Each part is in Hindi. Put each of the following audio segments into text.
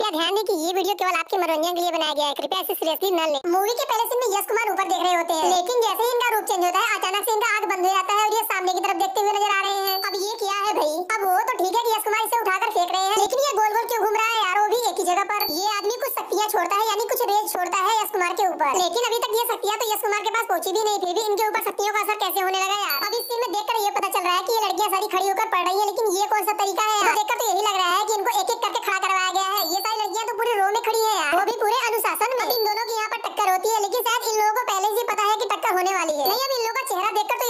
कृपया ध्यान दें कि ये वीडियो केवल आपके मनोरंजन के लिए बनाया गया है कृपया इसे सीरियसली न लें मूवी के पहले सीन में यश कुमार ऊपर देख रहे होते हैं लेकिन जैसे ही इनका रूप चेंज होता है अचानक से इनका आग बंद हो जाता है और ये सामने की तरफ देखते हुए नजर आ रहे हैं अब ये क्या है भाई अब वो तो ठीक है यश कुमार इसे उठाकर फेंक रहे हैं लेकिन ये गोल गोल क्यों घूम रहा है यार वो भी एक ही जगह पर ये आदमी कुछ शक्तियाँ छोड़ता है यानी कुछ रेज छोड़ता है यश कुमार के ऊपर लेकिन अभी तक ये शक्तियाँ तो यश कुमार के पास पहुंची भी नहीं फिर भी इनके ऊपर शक्तियों का असर कैसे होने लगा यार अब इस सीन में देखकर ये पता चल रहा है की ये लड़कियाँ सारी खड़ी होकर पढ़ रही है लेकिन ये कौन सा तरीका है देखकर तो यही लग रहा है की इनको एक एक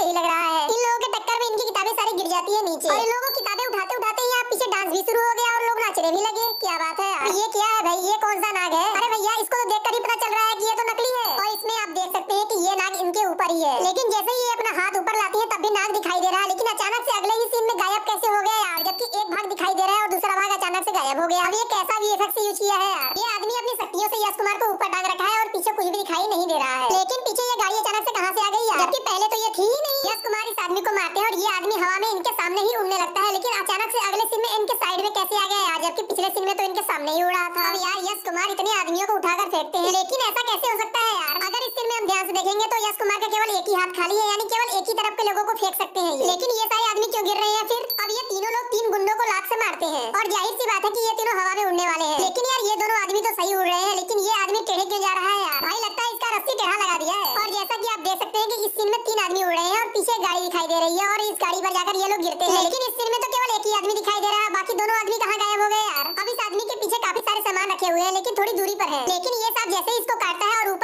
यही लग रहा है इन लोगों के टक्कर में इनकी किताबें सारी गिर जाती है नीचे और इन लोगों की किताबें उठाते उठाते यहाँ पीछे डांस भी शुरू हो गया और लोग नाचने भी लगे क्या बात है यार ये क्या है भाई ये कौन सा नाग है अरे भैया इसको तो देखकर ही पता चल रहा है की ये तो नकली है और इसमें आप देख सकते हैं की ये नाग इनके ऊपर ही है लेकिन जैसे ही ये अपना हाथ ऊपर लाती है तब भी नाग दिखाई दे रहा है लेकिन अचानक से अगले ही सीन में गायब कैसे हो गया यार जबकि एक भाग दिखाई दे रहा है और दूसरा भाग अचानक से गायब हो गया अब ये कैसा भी इफेक्ट यूज किया है यार ये आदमी अपनी शक्तियों से यश कुमार को ऊपर टांग रखा है और पीछे कुछ भी दिखाई नहीं दे रहा है लेकिन पीछे ये गाड़ी अचानक से कहाँ से हैं और ये आदमी हवा में इनके सामने ही उड़ने लगता है लेकिन अचानक से अगले सीन में इनके साइड में कैसे आ गया यार जबकि पिछले सीन में तो इनके सामने ही उड़ा था यार यश कुमार इतने आदमियों को उठाकर फेंकते हैं लेकिन ऐसा कैसे हो सकता है यार अगर इस सीन में हम ध्यान से देखेंगे तो यश कुमार का केवल एक ही हाथ खाली है यानी केवल एक ही तरफ के लोगों को फेंक सकते हैं लेकिन ये सारे आदमी क्यों गिर रहे हैं फिर अब ये तीनों लोग तीन गुंडों को लात से मारते हैं और जाहिर सी बात है की ये तीनों हवा में उड़ने वाले हैं लेकिन यार ये दोनों आदमी तो सही उड़ रहे हैं लेकिन ये आदमी टेढ़े क्यों जा रहा है यार भाई लगता है इसका रस्सी टेढ़ा लगा दिया है और जैसा की आप देख सकते हैं की इस सीन में तीन आदमी उड़ रहे हैं पीछे गाड़ी दिखाई दे रही है और इस गाड़ी पर जाकर ये लोग गिरते हैं लेकिन इस सीन में तो केवल एक ही आदमी दिखाई दे रहा है बाकी दोनों आदमी कहाँ गायब हो गए यार अब इस आदमी के पीछे काफी सारे सामान रखे हुए हैं लेकिन थोड़ी दूरी पर है लेकिन ये साहब जैसे इसको काटता है और